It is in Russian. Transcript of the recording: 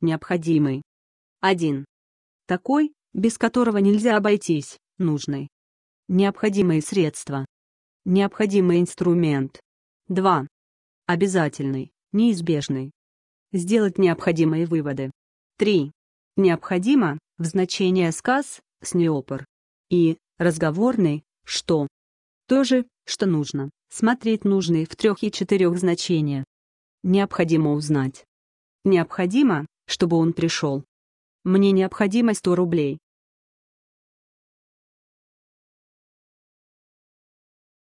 необходимый. 1. Такой, без которого нельзя обойтись, нужный. Необходимые средства. Необходимый инструмент. 2. Обязательный, неизбежный. Сделать необходимые выводы. 3. Необходимо, в значение сказ, с неопор. И, разговорный, что. То же, что нужно, смотреть нужные в трех и четырех значения. Необходимо узнать. Необходимо, чтобы он пришел. Мне необходимо 100 рублей.